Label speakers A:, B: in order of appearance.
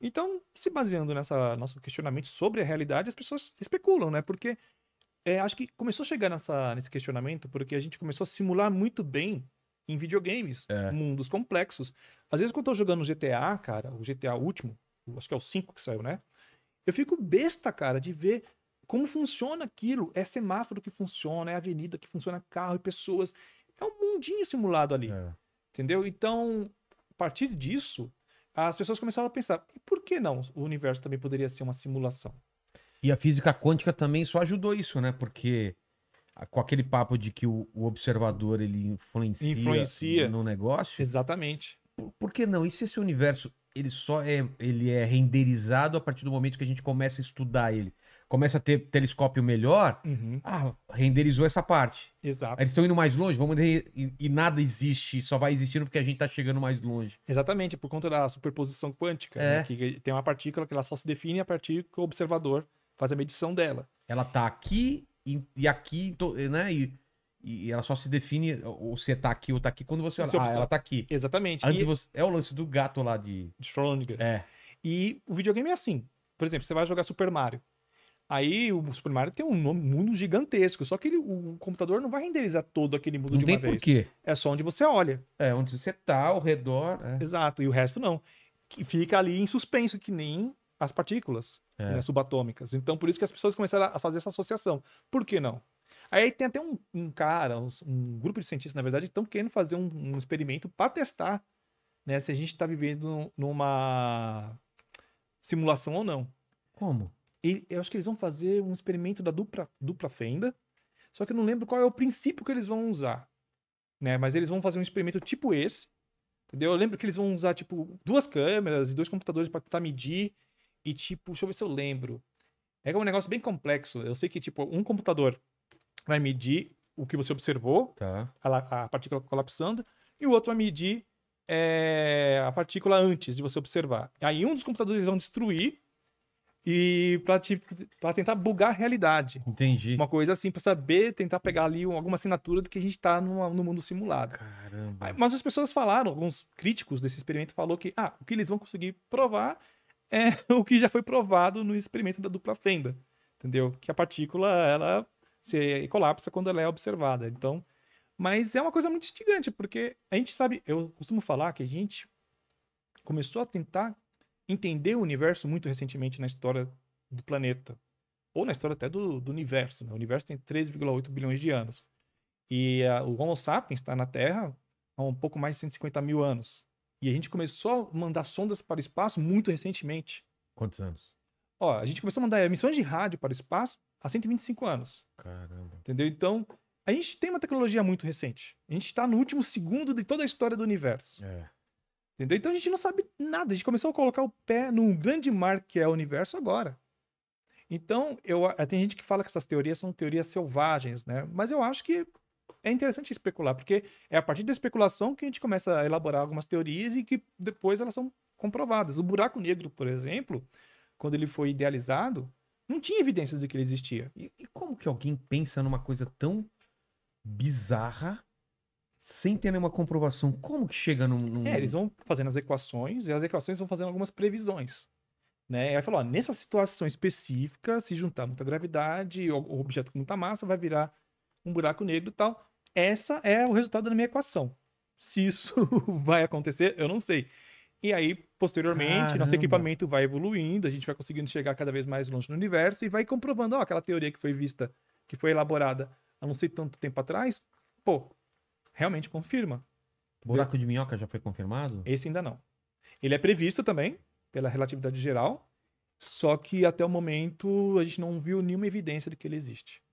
A: Então, se baseando nessa nosso questionamento sobre a realidade, as pessoas especulam, né? Porque é, acho que começou a chegar nessa, nesse questionamento porque a gente começou a simular muito bem em videogames, é. mundos complexos. Às vezes, quando eu tô jogando GTA, cara, o GTA último, acho que é o 5 que saiu, né? Eu fico besta, cara, de ver como funciona aquilo. É semáforo que funciona, é avenida que funciona, carro e pessoas. É um mundinho simulado ali. É. Entendeu? Então, a partir disso, as pessoas começaram a pensar: por que não o universo também poderia ser uma simulação?
B: E a física quântica também só ajudou isso, né? Porque com aquele papo de que o, o observador ele influencia, influencia, no negócio. Exatamente. Por, por que não? E se esse universo ele só é ele é renderizado a partir do momento que a gente começa a estudar ele? começa a ter telescópio melhor, uhum. ah, renderizou essa parte. Exato. eles estão indo mais longe, vamos e, e, nada existe, só vai existindo porque a gente está chegando mais longe.
A: Exatamente, por conta da superposição quântica, é. né? que tem uma partícula que ela só se define a partir que o observador faz a medição dela.
B: Ela está aqui e, e aqui, eh, né? E, e ela só se define ou se tá aqui ou tá aqui quando você olha. Ah, ela tá aqui. Exatamente. Antes e... você... É o lance do gato lá de. De Schrödinger. É.
A: E o videogame é assim. Por exemplo, você vai jogar Super Mario. Aí o Super Mario tem um mundo gigantesco, só que ele, o computador não vai renderizar todo aquele mundo não de uma vez. Não tem quê. É só onde você olha. É, onde você tá, ao redor. É. Exato, e o resto não. Que fica ali em suspenso, que nem as partículas é. né, subatômicas. Então, por isso que as pessoas começaram a fazer essa associação. Por que não? Aí tem até um, um cara, um, um, grupo de cientistas, na verdade, estão querendo fazer um, um experimento para testar né, se a gente está vivendo numa simulação ou não. Como? Ele, eu acho que eles vão fazer um experimento da dupla, dupla fenda, só que eu não lembro qual é o princípio que eles vão usar. Né? Mas eles vão fazer um experimento tipo esse, entendeu? Eu lembro que eles vão usar, tipo, duas câmeras e dois computadores para tentar medir. E, tipo, deixa eu ver se eu lembro. É um negócio bem complexo. Eu sei que, tipo, um computador vai medir o que você observou, tá. a, a, partícula colapsando, e o outro vai medir é, a partícula antes de você observar. Aí um dos computadores vão destruir e para tentar bugar a realidade. Entendi. Uma coisa assim, para saber, tentar pegar ali alguma assinatura do que a gente está no mundo simulado. Caramba. Mas as pessoas falaram, alguns críticos desse experimento falou que ah, o que eles vão conseguir provar é o que já foi provado no experimento da dupla fenda, entendeu? Que a partícula ela se colapsa quando ela é observada. Então, mas é uma coisa muito instigante, porque a gente sabe, eu costumo falar que a gente começou a tentar entender o universo muito recentemente na história do planeta, ou na história até do, do universo. Né? O universo tem 3,8 bilhões de anos. E a, ah, o Homo sapiens está na Terra há um pouco mais de 150 mil anos. E a gente começou a mandar sondas para o espaço muito recentemente. Quantos anos? Ó, a gente começou a mandar emissões de rádio para o espaço há 125 anos. Caramba. Entendeu? Então, a gente tem uma tecnologia muito recente. A gente está no último segundo de toda a história do universo. É. Entendeu? Então a gente não sabe nada. A gente começou a colocar o pé num grande mar que é o universo agora. Então, eu, tem gente que fala que essas teorias são teorias selvagens, né? Mas eu acho que é interessante especular, porque é a partir da especulação que a gente começa a elaborar algumas teorias e que depois elas são comprovadas. O buraco negro, por exemplo, quando ele foi idealizado, não tinha evidências de que ele existia. E, e como que
B: alguém pensa numa coisa tão bizarra sem ter nenhuma comprovação. Como que chega num. num... É, eles vão
A: fazendo as equações e as equações vão fazendo algumas previsões. Né? E aí falou: ó, nessa situação específica, se juntar muita gravidade, o objeto com muita massa vai virar um buraco negro e tal. Essa é o resultado da minha equação. Se isso vai acontecer, eu não sei. E aí, posteriormente, Caramba. nosso equipamento vai evoluindo, a gente vai conseguindo chegar cada vez mais longe no universo e vai comprovando, ó, aquela teoria que foi vista, que foi elaborada há não sei tanto tempo atrás, pô, realmente confirma. Buraco de minhoca já foi confirmado? Esse ainda não. Ele é previsto também pela relatividade geral, só que até o momento a gente não viu nenhuma evidência de que ele existe.